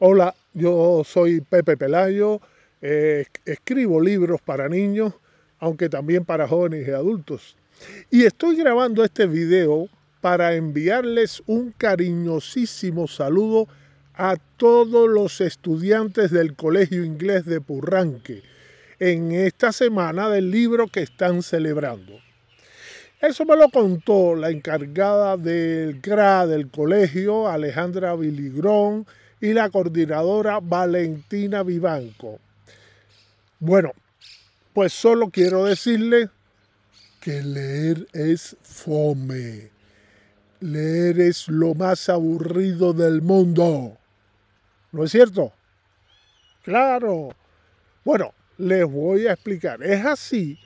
Hola, yo soy Pepe Pelayo, eh, escribo libros para niños, aunque también para jóvenes y adultos. Y estoy grabando este video para enviarles un cariñosísimo saludo a todos los estudiantes del Colegio Inglés de Purranque en esta semana del libro que están celebrando. Eso me lo contó la encargada del CRA del colegio, Alejandra Biligrón, y la coordinadora Valentina Vivanco. Bueno, pues solo quiero decirle que leer es fome. Leer es lo más aburrido del mundo. ¿No es cierto? Claro. Bueno, les voy a explicar. Es así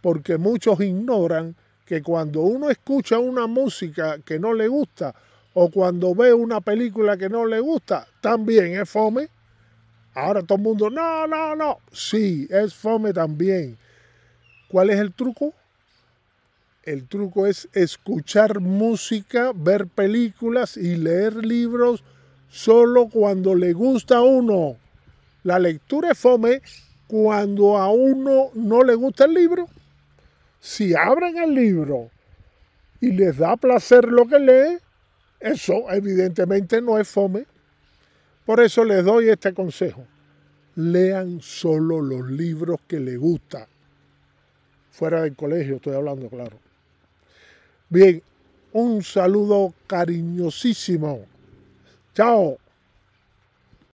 porque muchos ignoran que cuando uno escucha una música que no le gusta, o cuando ve una película que no le gusta, también es fome. Ahora todo el mundo, no, no, no. Sí, es fome también. ¿Cuál es el truco? El truco es escuchar música, ver películas y leer libros solo cuando le gusta a uno. La lectura es fome cuando a uno no le gusta el libro. Si abren el libro y les da placer lo que lee, eso evidentemente no es fome. Por eso les doy este consejo. Lean solo los libros que les gusta. Fuera del colegio estoy hablando, claro. Bien, un saludo cariñosísimo. Chao.